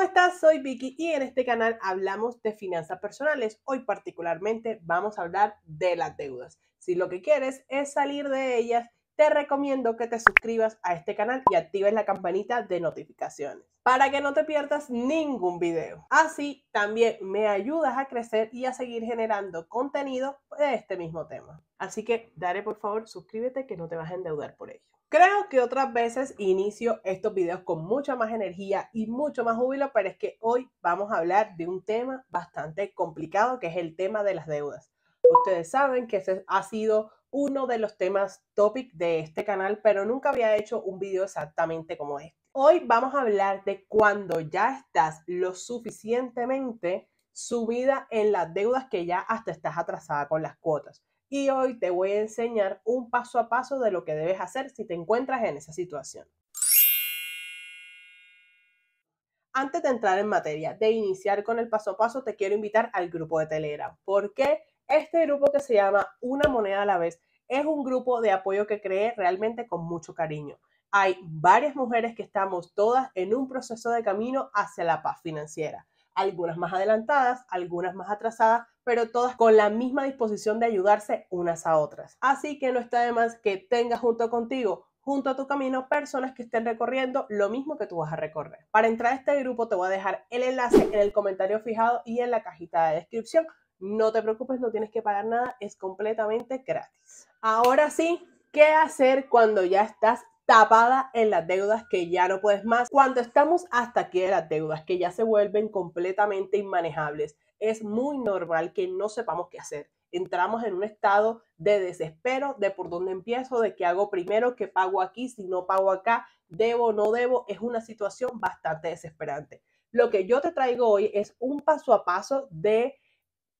¿cómo estás? Soy Vicky y en este canal hablamos de finanzas personales. Hoy particularmente vamos a hablar de las deudas. Si lo que quieres es salir de ellas, te recomiendo que te suscribas a este canal y actives la campanita de notificaciones para que no te pierdas ningún video. Así también me ayudas a crecer y a seguir generando contenido de este mismo tema. Así que daré por favor suscríbete que no te vas a endeudar por ello. Creo que otras veces inicio estos videos con mucha más energía y mucho más júbilo, pero es que hoy vamos a hablar de un tema bastante complicado, que es el tema de las deudas. Ustedes saben que ese ha sido uno de los temas topic de este canal, pero nunca había hecho un video exactamente como este. Hoy vamos a hablar de cuando ya estás lo suficientemente subida en las deudas que ya hasta estás atrasada con las cuotas y hoy te voy a enseñar un paso a paso de lo que debes hacer si te encuentras en esa situación. Antes de entrar en materia, de iniciar con el paso a paso, te quiero invitar al grupo de Telegram. porque Este grupo que se llama Una moneda a la vez es un grupo de apoyo que creé realmente con mucho cariño. Hay varias mujeres que estamos todas en un proceso de camino hacia la paz financiera algunas más adelantadas, algunas más atrasadas, pero todas con la misma disposición de ayudarse unas a otras. Así que no está de más que tengas junto contigo junto a tu camino personas que estén recorriendo lo mismo que tú vas a recorrer. Para entrar a este grupo te voy a dejar el enlace en el comentario fijado y en la cajita de descripción. No te preocupes, no tienes que pagar nada, es completamente gratis. Ahora sí, ¿qué hacer cuando ya estás tapada en las deudas que ya no puedes más. Cuando estamos hasta aquí de las deudas que ya se vuelven completamente inmanejables, es muy normal que no sepamos qué hacer. Entramos en un estado de desespero, de por dónde empiezo, de qué hago primero, qué pago aquí, si no pago acá, debo o no debo. Es una situación bastante desesperante. Lo que yo te traigo hoy es un paso a paso de,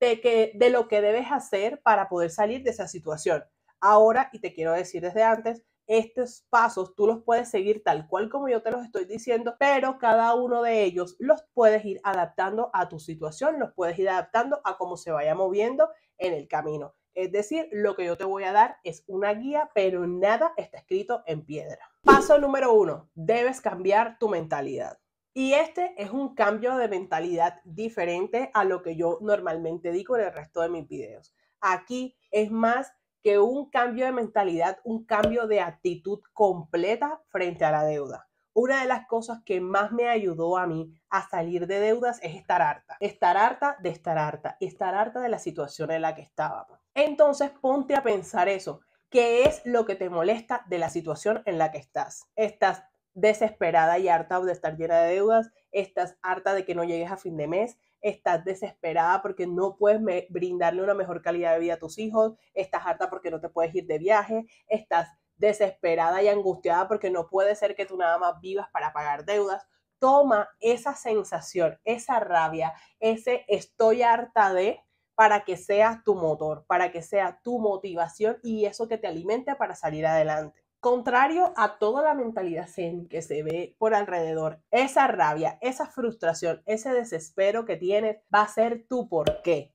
de, que, de lo que debes hacer para poder salir de esa situación. Ahora, y te quiero decir desde antes, estos pasos tú los puedes seguir tal cual como yo te los estoy diciendo, pero cada uno de ellos los puedes ir adaptando a tu situación, los puedes ir adaptando a cómo se vaya moviendo en el camino. Es decir, lo que yo te voy a dar es una guía, pero nada está escrito en piedra. Paso número uno, debes cambiar tu mentalidad. Y este es un cambio de mentalidad diferente a lo que yo normalmente digo en el resto de mis videos. Aquí es más que un cambio de mentalidad, un cambio de actitud completa frente a la deuda. Una de las cosas que más me ayudó a mí a salir de deudas es estar harta. Estar harta de estar harta estar harta de la situación en la que estábamos. Entonces ponte a pensar eso. ¿Qué es lo que te molesta de la situación en la que estás? ¿Estás desesperada y harta de estar llena de deudas? ¿Estás harta de que no llegues a fin de mes? estás desesperada porque no puedes brindarle una mejor calidad de vida a tus hijos, estás harta porque no te puedes ir de viaje, estás desesperada y angustiada porque no puede ser que tú nada más vivas para pagar deudas. Toma esa sensación, esa rabia, ese estoy harta de para que sea tu motor, para que sea tu motivación y eso que te alimente para salir adelante. Contrario a toda la mentalidad zen que se ve por alrededor, esa rabia, esa frustración, ese desespero que tienes va a ser tu por qué.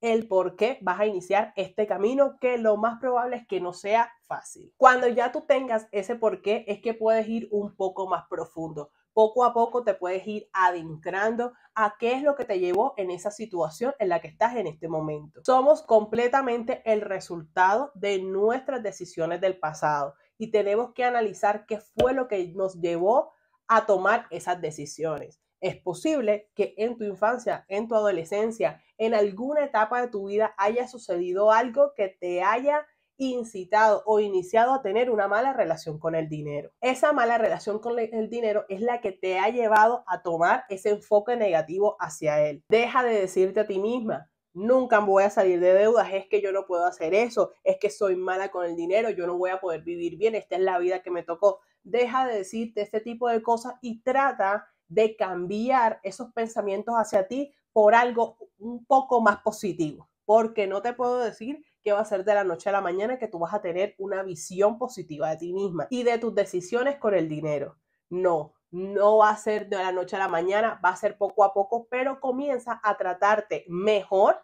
El por qué vas a iniciar este camino que lo más probable es que no sea fácil. Cuando ya tú tengas ese por qué es que puedes ir un poco más profundo. Poco a poco te puedes ir adentrando a qué es lo que te llevó en esa situación en la que estás en este momento. Somos completamente el resultado de nuestras decisiones del pasado y tenemos que analizar qué fue lo que nos llevó a tomar esas decisiones. Es posible que en tu infancia, en tu adolescencia, en alguna etapa de tu vida haya sucedido algo que te haya incitado o iniciado a tener una mala relación con el dinero. Esa mala relación con el dinero es la que te ha llevado a tomar ese enfoque negativo hacia él. Deja de decirte a ti misma, nunca voy a salir de deudas, es que yo no puedo hacer eso, es que soy mala con el dinero, yo no voy a poder vivir bien, esta es la vida que me tocó. Deja de decirte este tipo de cosas y trata de cambiar esos pensamientos hacia ti por algo un poco más positivo, porque no te puedo decir que va a ser de la noche a la mañana que tú vas a tener una visión positiva de ti misma y de tus decisiones con el dinero. No, no va a ser de la noche a la mañana, va a ser poco a poco, pero comienza a tratarte mejor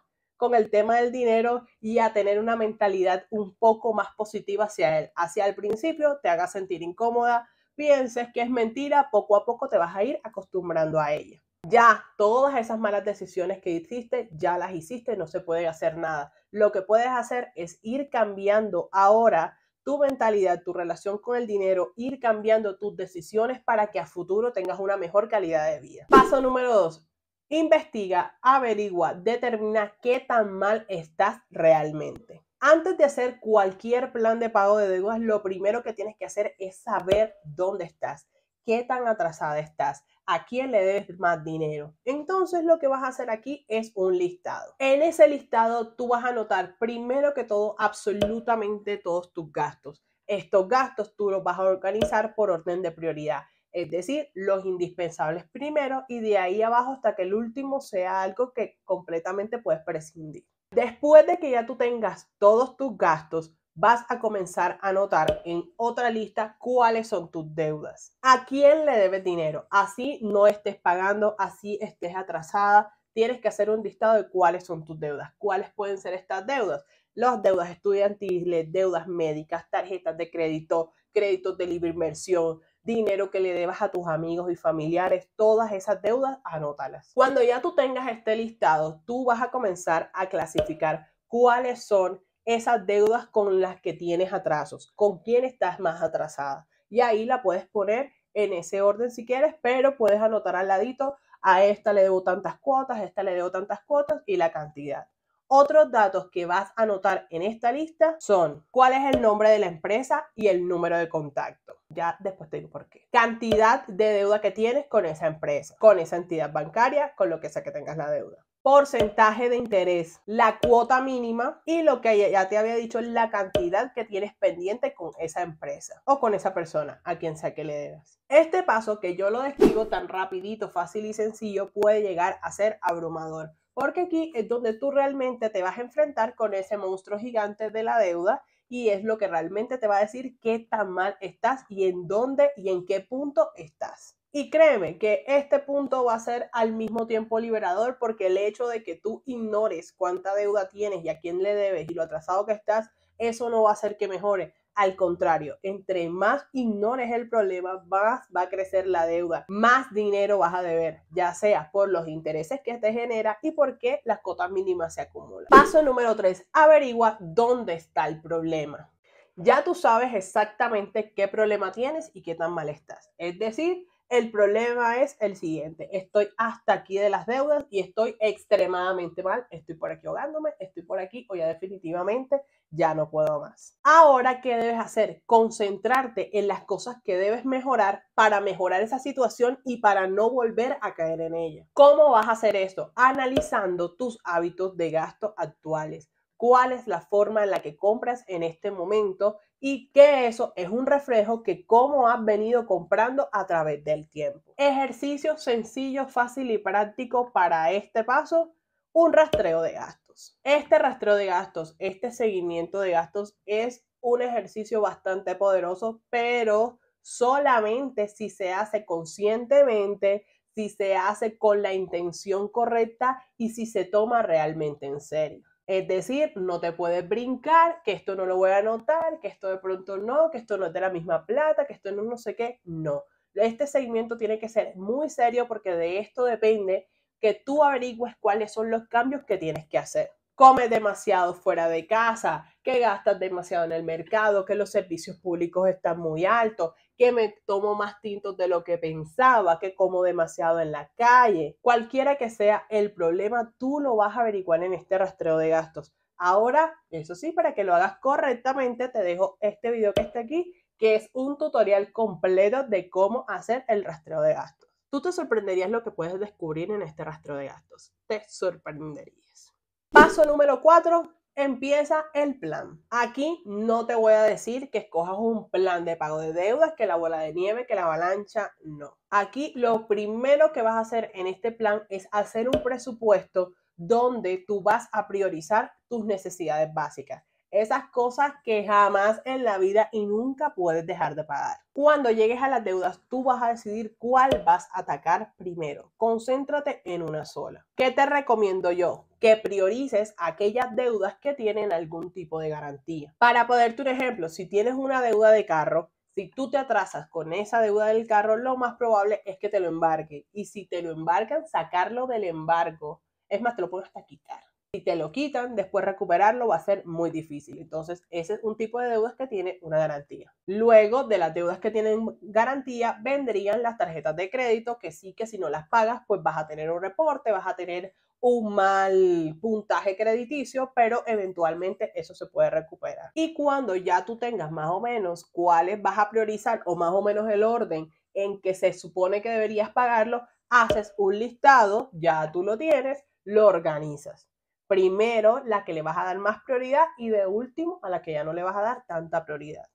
con el tema del dinero y a tener una mentalidad un poco más positiva hacia él. Hacia el principio te haga sentir incómoda, pienses que es mentira, poco a poco te vas a ir acostumbrando a ella. Ya todas esas malas decisiones que hiciste, ya las hiciste, no se puede hacer nada. Lo que puedes hacer es ir cambiando ahora tu mentalidad, tu relación con el dinero, ir cambiando tus decisiones para que a futuro tengas una mejor calidad de vida. Paso número dos, Investiga, averigua, determina qué tan mal estás realmente. Antes de hacer cualquier plan de pago de deudas, lo primero que tienes que hacer es saber dónde estás, qué tan atrasada estás, a quién le debes más dinero. Entonces lo que vas a hacer aquí es un listado. En ese listado tú vas a anotar primero que todo absolutamente todos tus gastos. Estos gastos tú los vas a organizar por orden de prioridad es decir, los indispensables primero y de ahí abajo hasta que el último sea algo que completamente puedes prescindir. Después de que ya tú tengas todos tus gastos, vas a comenzar a anotar en otra lista cuáles son tus deudas, a quién le debes dinero, así no estés pagando, así estés atrasada, tienes que hacer un listado de cuáles son tus deudas, cuáles pueden ser estas deudas, las deudas estudiantiles, deudas médicas, tarjetas de crédito, créditos de libre inversión, dinero que le debas a tus amigos y familiares, todas esas deudas, anótalas. Cuando ya tú tengas este listado, tú vas a comenzar a clasificar cuáles son esas deudas con las que tienes atrasos, con quién estás más atrasada. Y ahí la puedes poner en ese orden si quieres, pero puedes anotar al ladito, a esta le debo tantas cuotas, a esta le debo tantas cuotas y la cantidad. Otros datos que vas a notar en esta lista son cuál es el nombre de la empresa y el número de contacto. Ya después te digo por qué. Cantidad de deuda que tienes con esa empresa, con esa entidad bancaria, con lo que sea que tengas la deuda porcentaje de interés, la cuota mínima y lo que ya te había dicho, la cantidad que tienes pendiente con esa empresa o con esa persona, a quien sea que le debas. Este paso que yo lo describo tan rapidito, fácil y sencillo puede llegar a ser abrumador porque aquí es donde tú realmente te vas a enfrentar con ese monstruo gigante de la deuda y es lo que realmente te va a decir qué tan mal estás y en dónde y en qué punto estás. Y créeme que este punto va a ser al mismo tiempo liberador porque el hecho de que tú ignores cuánta deuda tienes y a quién le debes y lo atrasado que estás, eso no va a hacer que mejore. Al contrario, entre más ignores el problema, más va a crecer la deuda, más dinero vas a deber, ya sea por los intereses que te genera y porque las cotas mínimas se acumulan. Paso número 3, averigua dónde está el problema. Ya tú sabes exactamente qué problema tienes y qué tan mal estás. Es decir, el problema es el siguiente, estoy hasta aquí de las deudas y estoy extremadamente mal, estoy por aquí ahogándome, estoy por aquí o ya definitivamente ya no puedo más. Ahora, ¿qué debes hacer? Concentrarte en las cosas que debes mejorar para mejorar esa situación y para no volver a caer en ella. ¿Cómo vas a hacer esto? Analizando tus hábitos de gasto actuales cuál es la forma en la que compras en este momento y que eso es un reflejo que cómo has venido comprando a través del tiempo. Ejercicio sencillo, fácil y práctico para este paso, un rastreo de gastos. Este rastreo de gastos, este seguimiento de gastos es un ejercicio bastante poderoso, pero solamente si se hace conscientemente, si se hace con la intención correcta y si se toma realmente en serio. Es decir, no te puedes brincar, que esto no lo voy a anotar, que esto de pronto no, que esto no es de la misma plata, que esto no no sé qué, no. Este seguimiento tiene que ser muy serio porque de esto depende que tú averigües cuáles son los cambios que tienes que hacer. Come demasiado fuera de casa, que gastas demasiado en el mercado, que los servicios públicos están muy altos, que me tomo más tintos de lo que pensaba, que como demasiado en la calle. Cualquiera que sea el problema, tú lo vas a averiguar en este rastreo de gastos. Ahora, eso sí, para que lo hagas correctamente, te dejo este video que está aquí, que es un tutorial completo de cómo hacer el rastreo de gastos. Tú te sorprenderías lo que puedes descubrir en este rastreo de gastos. Te sorprendería. Paso número cuatro, empieza el plan. Aquí no te voy a decir que escojas un plan de pago de deudas, que la bola de nieve, que la avalancha, no. Aquí lo primero que vas a hacer en este plan es hacer un presupuesto donde tú vas a priorizar tus necesidades básicas esas cosas que jamás en la vida y nunca puedes dejar de pagar. Cuando llegues a las deudas, tú vas a decidir cuál vas a atacar primero. Concéntrate en una sola. ¿Qué te recomiendo yo? Que priorices aquellas deudas que tienen algún tipo de garantía. Para poderte un ejemplo, si tienes una deuda de carro, si tú te atrasas con esa deuda del carro, lo más probable es que te lo embarguen. Y si te lo embarcan, sacarlo del embargo. Es más, te lo puedo hasta quitar si te lo quitan, después recuperarlo va a ser muy difícil. Entonces, ese es un tipo de deudas que tiene una garantía. Luego de las deudas que tienen garantía, vendrían las tarjetas de crédito, que sí que si no las pagas, pues vas a tener un reporte, vas a tener un mal puntaje crediticio, pero eventualmente eso se puede recuperar. Y cuando ya tú tengas más o menos cuáles vas a priorizar o más o menos el orden en que se supone que deberías pagarlo, haces un listado, ya tú lo tienes, lo organizas primero la que le vas a dar más prioridad y de último a la que ya no le vas a dar tanta prioridad.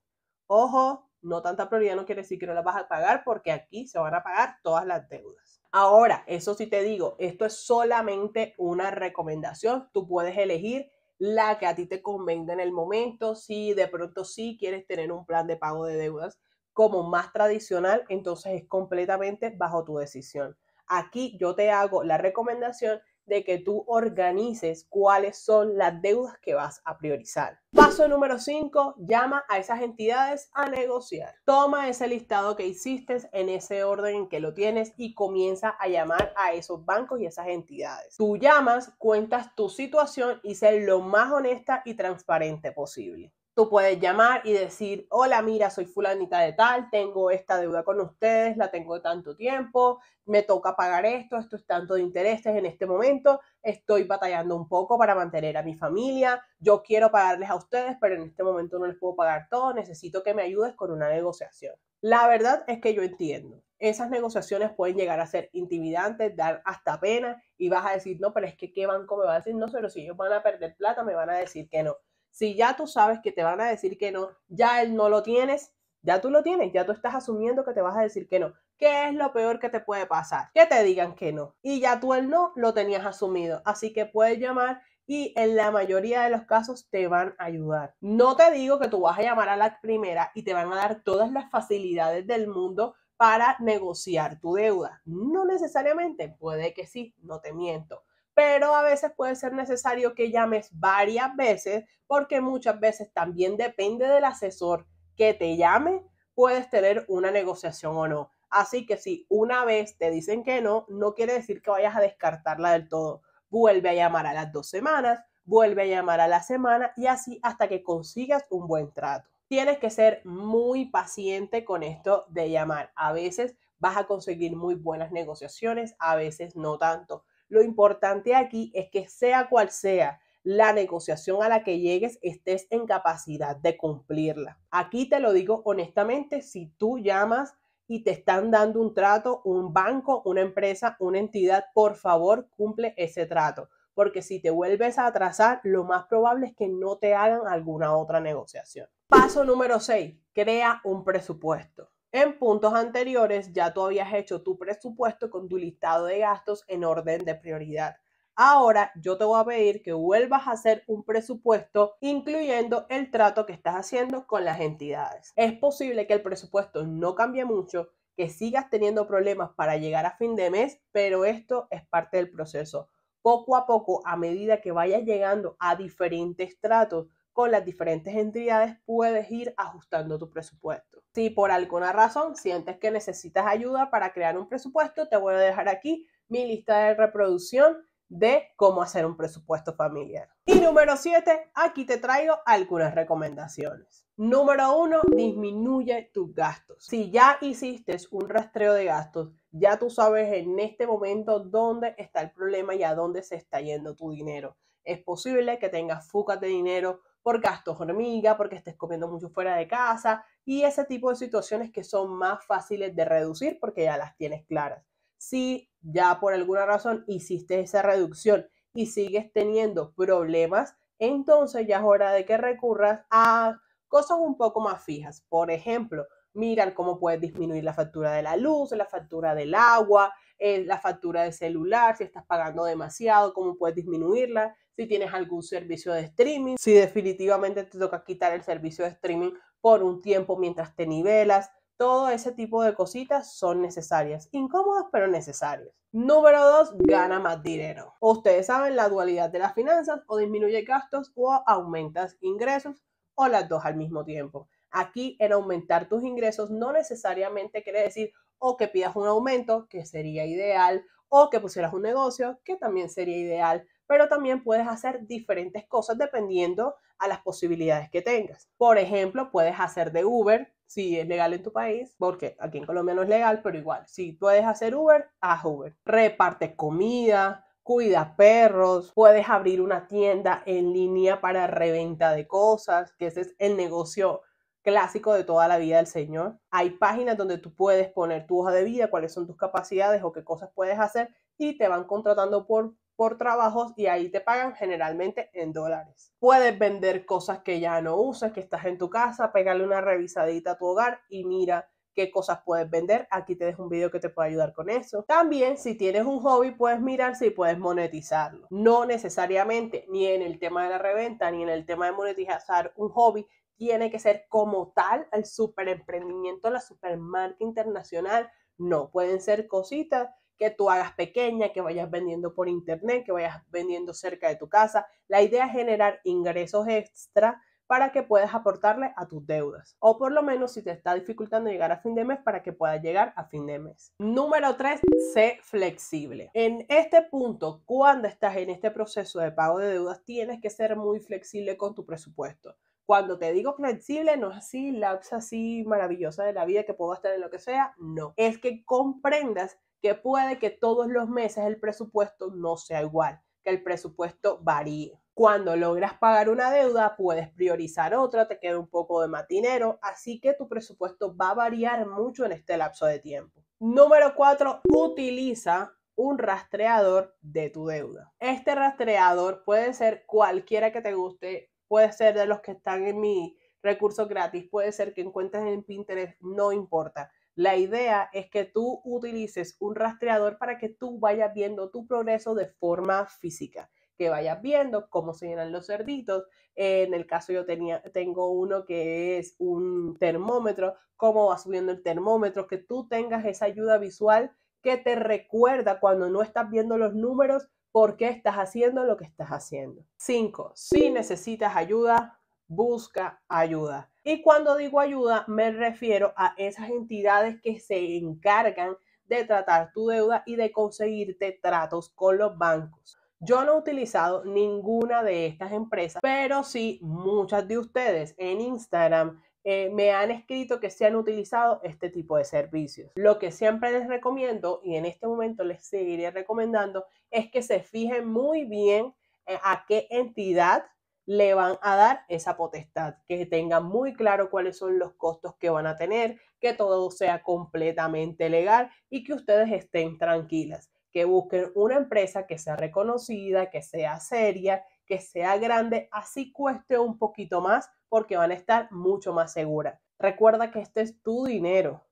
Ojo, no tanta prioridad no quiere decir que no la vas a pagar porque aquí se van a pagar todas las deudas. Ahora, eso sí te digo, esto es solamente una recomendación. Tú puedes elegir la que a ti te convenga en el momento. Si de pronto sí quieres tener un plan de pago de deudas como más tradicional, entonces es completamente bajo tu decisión. Aquí yo te hago la recomendación de que tú organices cuáles son las deudas que vas a priorizar. Paso número 5, llama a esas entidades a negociar. Toma ese listado que hiciste en ese orden en que lo tienes y comienza a llamar a esos bancos y esas entidades. Tú llamas, cuentas tu situación y ser lo más honesta y transparente posible. Tú puedes llamar y decir, hola, mira, soy fulanita de tal, tengo esta deuda con ustedes, la tengo de tanto tiempo, me toca pagar esto, esto es tanto de intereses en este momento, estoy batallando un poco para mantener a mi familia, yo quiero pagarles a ustedes, pero en este momento no les puedo pagar todo, necesito que me ayudes con una negociación. La verdad es que yo entiendo, esas negociaciones pueden llegar a ser intimidantes, dar hasta pena y vas a decir, no, pero es que qué banco me va a decir, no, pero si ellos van a perder plata, me van a decir que no. Si ya tú sabes que te van a decir que no, ya él no lo tienes, ya tú lo tienes, ya tú estás asumiendo que te vas a decir que no. ¿Qué es lo peor que te puede pasar? Que te digan que no. Y ya tú el no lo tenías asumido. Así que puedes llamar y en la mayoría de los casos te van a ayudar. No te digo que tú vas a llamar a la primera y te van a dar todas las facilidades del mundo para negociar tu deuda. No necesariamente, puede que sí, no te miento pero a veces puede ser necesario que llames varias veces porque muchas veces también depende del asesor que te llame, puedes tener una negociación o no. Así que si una vez te dicen que no, no quiere decir que vayas a descartarla del todo. Vuelve a llamar a las dos semanas, vuelve a llamar a la semana y así hasta que consigas un buen trato. Tienes que ser muy paciente con esto de llamar. A veces vas a conseguir muy buenas negociaciones, a veces no tanto. Lo importante aquí es que sea cual sea la negociación a la que llegues, estés en capacidad de cumplirla. Aquí te lo digo honestamente, si tú llamas y te están dando un trato, un banco, una empresa, una entidad, por favor cumple ese trato, porque si te vuelves a atrasar, lo más probable es que no te hagan alguna otra negociación. Paso número 6, crea un presupuesto. En puntos anteriores ya tú habías hecho tu presupuesto con tu listado de gastos en orden de prioridad. Ahora yo te voy a pedir que vuelvas a hacer un presupuesto incluyendo el trato que estás haciendo con las entidades. Es posible que el presupuesto no cambie mucho, que sigas teniendo problemas para llegar a fin de mes, pero esto es parte del proceso. Poco a poco, a medida que vayas llegando a diferentes tratos, con las diferentes entidades puedes ir ajustando tu presupuesto. Si por alguna razón sientes que necesitas ayuda para crear un presupuesto, te voy a dejar aquí mi lista de reproducción de cómo hacer un presupuesto familiar. Y número 7, aquí te traigo algunas recomendaciones. Número uno, disminuye tus gastos. Si ya hiciste un rastreo de gastos, ya tú sabes en este momento dónde está el problema y a dónde se está yendo tu dinero. Es posible que tengas fugas de dinero por gastos hormiga, porque estés comiendo mucho fuera de casa y ese tipo de situaciones que son más fáciles de reducir porque ya las tienes claras. Si ya por alguna razón hiciste esa reducción y sigues teniendo problemas, entonces ya es hora de que recurras a cosas un poco más fijas. Por ejemplo, miran cómo puedes disminuir la factura de la luz, la factura del agua, eh, la factura del celular, si estás pagando demasiado, cómo puedes disminuirla, si tienes algún servicio de streaming, si definitivamente te toca quitar el servicio de streaming por un tiempo mientras te nivelas. Todo ese tipo de cositas son necesarias, incómodas pero necesarias. Número dos, gana más dinero. Ustedes saben la dualidad de las finanzas, o disminuye gastos o aumentas ingresos, o las dos al mismo tiempo. Aquí en aumentar tus ingresos no necesariamente quiere decir o que pidas un aumento, que sería ideal, o que pusieras un negocio, que también sería ideal, pero también puedes hacer diferentes cosas dependiendo a las posibilidades que tengas. Por ejemplo, puedes hacer de Uber, si es legal en tu país, porque aquí en Colombia no es legal, pero igual, si puedes hacer Uber, haz Uber. Reparte comida, cuida perros, puedes abrir una tienda en línea para reventa de cosas, que ese es el negocio clásico de toda la vida del Señor. Hay páginas donde tú puedes poner tu hoja de vida, cuáles son tus capacidades o qué cosas puedes hacer y te van contratando por por trabajos y ahí te pagan generalmente en dólares. Puedes vender cosas que ya no usas, que estás en tu casa, pegarle una revisadita a tu hogar y mira qué cosas puedes vender. Aquí te dejo un video que te puede ayudar con eso. También, si tienes un hobby, puedes mirar si puedes monetizarlo. No necesariamente ni en el tema de la reventa ni en el tema de monetizar un hobby tiene que ser como tal el superemprendimiento, la supermarca internacional. No, pueden ser cositas que tú hagas pequeña, que vayas vendiendo por internet, que vayas vendiendo cerca de tu casa. La idea es generar ingresos extra para que puedas aportarle a tus deudas. O por lo menos si te está dificultando llegar a fin de mes, para que puedas llegar a fin de mes. Número 3, sé flexible. En este punto, cuando estás en este proceso de pago de deudas, tienes que ser muy flexible con tu presupuesto. Cuando te digo flexible, no es así, lapsa así maravillosa de la vida que puedo estar en lo que sea, no. Es que comprendas que puede que todos los meses el presupuesto no sea igual, que el presupuesto varíe. Cuando logras pagar una deuda, puedes priorizar otra, te queda un poco de matinero, así que tu presupuesto va a variar mucho en este lapso de tiempo. Número 4, utiliza un rastreador de tu deuda. Este rastreador puede ser cualquiera que te guste, puede ser de los que están en mi recurso gratis, puede ser que encuentres en Pinterest, no importa. La idea es que tú utilices un rastreador para que tú vayas viendo tu progreso de forma física, que vayas viendo cómo se llenan los cerditos. En el caso yo tenía, tengo uno que es un termómetro, cómo va subiendo el termómetro, que tú tengas esa ayuda visual que te recuerda cuando no estás viendo los números, por qué estás haciendo lo que estás haciendo. 5. Si necesitas ayuda, busca ayuda. Y cuando digo ayuda, me refiero a esas entidades que se encargan de tratar tu deuda y de conseguirte tratos con los bancos. Yo no he utilizado ninguna de estas empresas, pero sí muchas de ustedes en Instagram eh, me han escrito que se han utilizado este tipo de servicios. Lo que siempre les recomiendo y en este momento les seguiré recomendando es que se fijen muy bien eh, a qué entidad le van a dar esa potestad, que tengan muy claro cuáles son los costos que van a tener, que todo sea completamente legal y que ustedes estén tranquilas que busquen una empresa que sea reconocida, que sea seria, que sea grande, así cueste un poquito más porque van a estar mucho más seguras. Recuerda que este es tu dinero.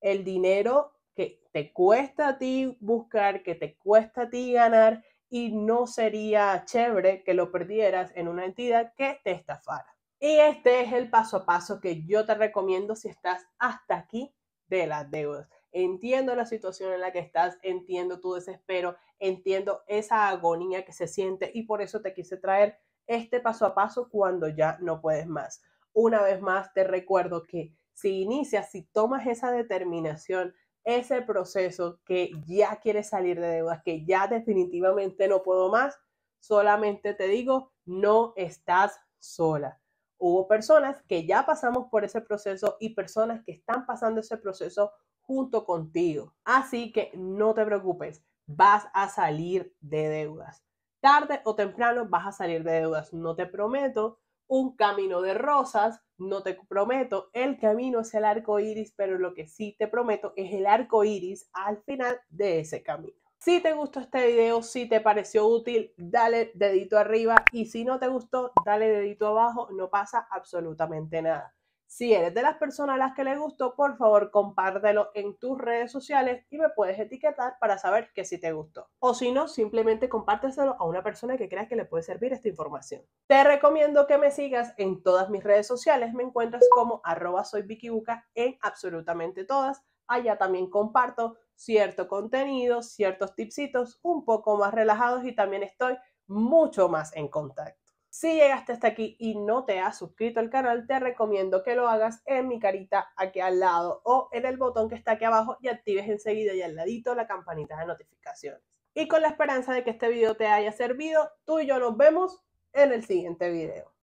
El dinero que te cuesta a ti buscar, que te cuesta a ti ganar y no sería chévere que lo perdieras en una entidad que te estafara. Y este es el paso a paso que yo te recomiendo si estás hasta aquí de las deudas entiendo la situación en la que estás, entiendo tu desespero, entiendo esa agonía que se siente y por eso te quise traer este paso a paso cuando ya no puedes más. Una vez más, te recuerdo que si inicias, si tomas esa determinación, ese proceso que ya quieres salir de deudas, que ya definitivamente no puedo más, solamente te digo, no estás sola. Hubo personas que ya pasamos por ese proceso y personas que están pasando ese proceso junto contigo. Así que no te preocupes, vas a salir de deudas. Tarde o temprano vas a salir de deudas. No te prometo un camino de rosas, no te prometo el camino es el arco iris, pero lo que sí te prometo es el arco iris al final de ese camino. Si te gustó este video, si te pareció útil, dale dedito arriba y si no te gustó, dale dedito abajo, no pasa absolutamente nada. Si eres de las personas a las que le gustó, por favor compártelo en tus redes sociales y me puedes etiquetar para saber que si te gustó. O si no, simplemente compárteselo a una persona que creas que le puede servir esta información. Te recomiendo que me sigas en todas mis redes sociales. Me encuentras como arroba soy Vicky en absolutamente todas. Allá también comparto cierto contenido, ciertos tipsitos un poco más relajados y también estoy mucho más en contacto. Si llegaste hasta aquí y no te has suscrito al canal, te recomiendo que lo hagas en mi carita aquí al lado o en el botón que está aquí abajo y actives enseguida y al ladito la campanita de notificaciones. Y con la esperanza de que este video te haya servido, tú y yo nos vemos en el siguiente video.